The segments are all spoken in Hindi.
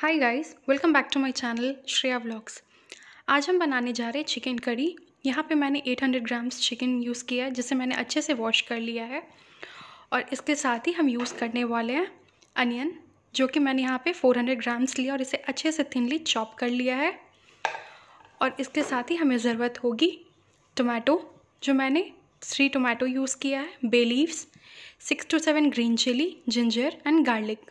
hi guys welcome back to my channel Shreya vlogs आज हम बनाने जा रहे हैं चिकन करी यहाँ पे मैंने 800 ग्राम्स चिकन यूज़ किया है जिसे मैंने अच्छे से वॉश कर लिया है और इसके साथ ही हम यूज़ करने वाले हैं अनियन जो कि मैंने यहाँ पे 400 ग्राम्स लिया और इसे अच्छे से थिनली चॉप कर लिया है और इसके साथ ही हमें ज़रूरत होगी टमाटो जो मैंने थ्री टोमेटो यूज़ किया है bay leaves six two seven green chilli ginger and garlic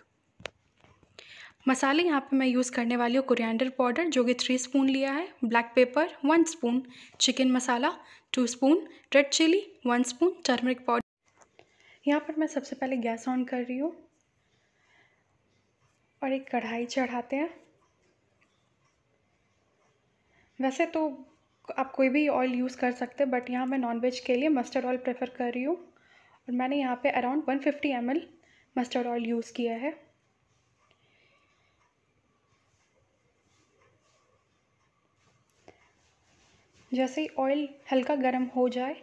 मसाले यहाँ पे मैं यूज़ करने वाली हूँ कुरियंडर पाउडर जो कि थ्री स्पून लिया है black pepper one spoon chicken masala two spoon red chilli one spoon turmeric powder यहाँ पर मैं सबसे पहले गैस ऑन कर रही हूँ और एक कढ़ाई चढ़ाते हैं वैसे तो आप कोई भी ऑयल यूज़ कर सकते हैं बट यहाँ मैं नॉनवेज के लिए मस्टर्ड ऑयल प्रेफर कर रही हूँ और मैंने यहाँ पे around 150 ml mustard oil use किया है जैसे ही ऑयल हल्का गर्म हो जाए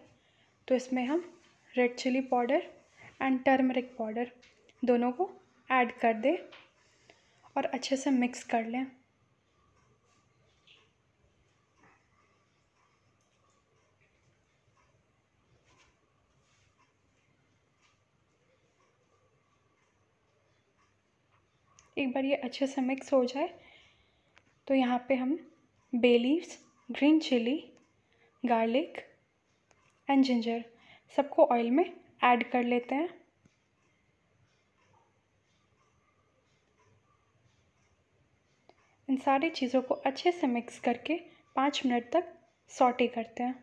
तो इसमें हम red chilli powder and turmeric powder दोनों को ऐड कर दें और अच्छे से मिक्स कर लें एक बार ये अच्छे से मिक्स हो जाए तो यहाँ पे हम bay leaves green chilli garlic and ginger सबको ऑयल में ऐड कर लेते हैं इन सारी चीज़ों को अच्छे से मिक्स करके पाँच मिनट तक सॉटे करते हैं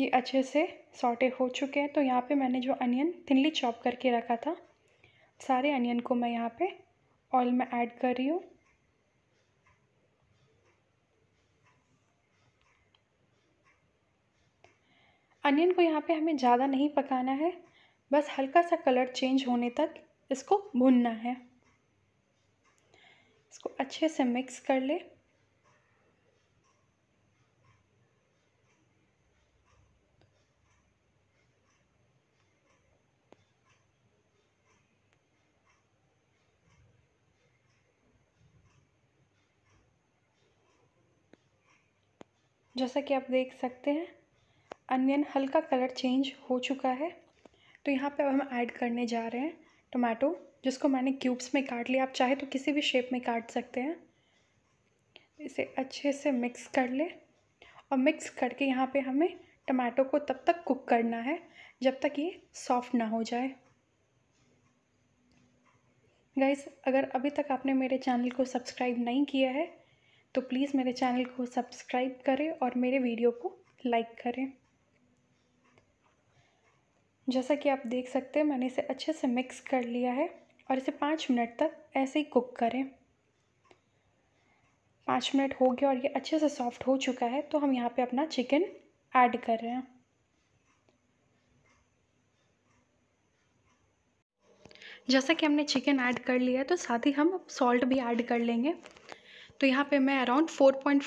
ये अच्छे से सॉटे हो चुके हैं तो यहाँ पे मैंने जो अनियन थिनली चॉप करके रखा था सारे अनियन को मैं यहाँ पे ऑयल में ऐड कर रही हूँ अनियन को यहाँ पे हमें ज़्यादा नहीं पकाना है बस हल्का सा कलर चेंज होने तक इसको भुनना है इसको अच्छे से मिक्स कर ले जैसा कि आप देख सकते हैं अनियन हल्का कलर चेंज हो चुका है तो यहाँ पे अब हम ऐड करने जा रहे हैं टमाटो जिसको मैंने क्यूब्स में काट लिया आप चाहे तो किसी भी शेप में काट सकते हैं इसे अच्छे से मिक्स कर ले और मिक्स करके यहाँ पे हमें टमाटो को तब तक कुक करना है जब तक ये सॉफ्ट ना हो जाए गाइस अगर अभी तक आपने मेरे चैनल को सब्सक्राइब नहीं किया है तो प्लीज़ मेरे चैनल को सब्सक्राइब करें और मेरे वीडियो को लाइक करें जैसा कि आप देख सकते हैं मैंने इसे अच्छे से मिक्स कर लिया है और इसे पाँच मिनट तक ऐसे ही कुक करें पाँच मिनट हो गया और ये अच्छे से सॉफ्ट हो चुका है तो हम यहाँ पे अपना चिकन ऐड कर रहे हैं जैसा कि हमने चिकन ऐड कर लिया है तो साथ ही हम सॉल्ट भी ऐड कर लेंगे तो यहाँ पे मैं around four point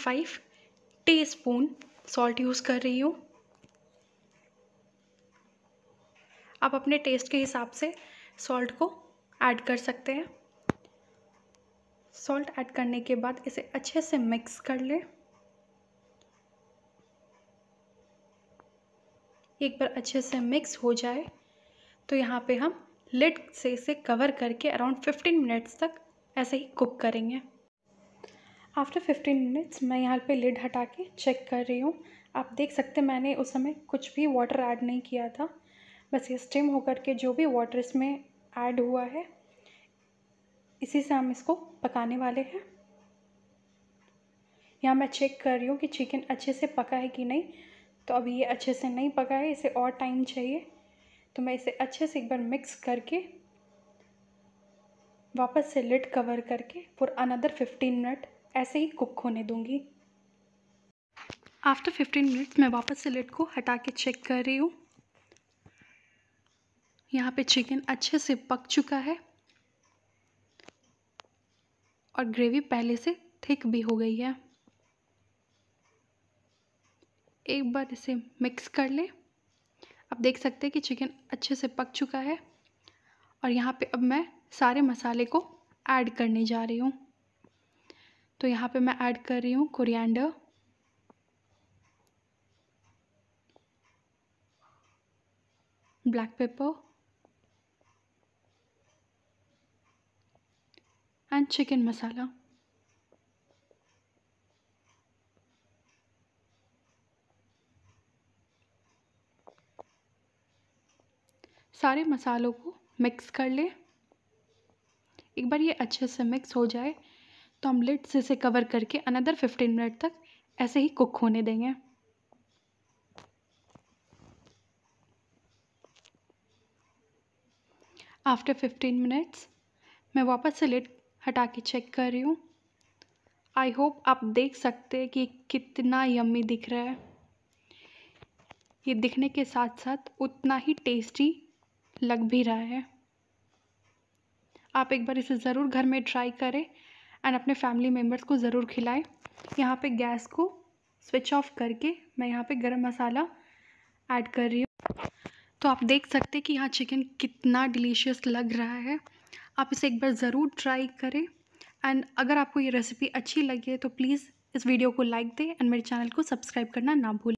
teaspoon salt use कर रही हूँ आप अपने टेस्ट के हिसाब से सॉल्ट को ऐड कर सकते हैं सॉल्ट ऐड करने के बाद इसे अच्छे से मिक्स कर लें एक बार अच्छे से मिक्स हो जाए तो यहाँ पे हम लिड से इसे कवर करके अराउंड फिफ्टीन मिनट्स तक ऐसे ही कुक करेंगे आफ्टर फिफ्टीन मिनट्स मैं यहाँ पे लिड हटा के चेक कर रही हूँ आप देख सकते मैंने उस समय कुछ भी वाटर ऐड नहीं किया था बस ये स्टीम होकर के जो भी वाटर इसमें ऐड हुआ है इसी से हम इसको पकाने वाले हैं यहाँ मैं चेक कर रही हूँ कि चिकन अच्छे से पका है कि नहीं तो अभी ये अच्छे से नहीं पका है इसे और टाइम चाहिए तो मैं इसे अच्छे से एक बार मिक्स करके वापस से लिड कवर करके फॉर अनदर फिफ्टीन मिनट ऐसे ही कुक होने दूँगी आफ्टर फिफ्टीन मिनट्स मैं वापस से लिड को हटा के चेक कर रही हूँ यहाँ पे चिकन अच्छे से पक चुका है और ग्रेवी पहले से थिक भी हो गई है एक बार इसे मिक्स कर लें अब देख सकते हैं कि चिकन अच्छे से पक चुका है और यहाँ पे अब मैं सारे मसाले को ऐड करने जा रही हूँ तो यहाँ पे मैं ऐड कर रही हूँ coriander black pepper and chicken masala सारे मसालों को मिक्स कर ले एक बार ये अच्छे से मिक्स हो जाए तो हम लिट से इसे कवर करके अनदर फिफ्टीन मिनट तक ऐसे ही कुक होने देंगे आफ्टर फिफ्टीन मिनट्स मैं वापस से लिट हटा के चेक कर रही हूँ आई होप आप देख सकते हैं कि कितना यम्मी दिख रहा है ये दिखने के साथ साथ उतना ही टेस्टी लग भी रहा है आप एक बार इसे ज़रूर घर में ट्राई करें एंड अपने फैमिली मेम्बर्स को ज़रूर खिलाएं यहाँ पे गैस को स्विच ऑफ करके मैं यहाँ पे गरम मसाला ऐड कर रही हूँ तो आप देख सकते हैं कि यहाँ चिकन कितना डिलीशियस लग रहा है आप इसे एक बार ज़रूर ट्राई करें एंड अगर आपको ये रेसिपी अच्छी लगी है तो प्लीज़ इस वीडियो को लाइक दें एंड मेरे चैनल को सब्सक्राइब करना ना भूलें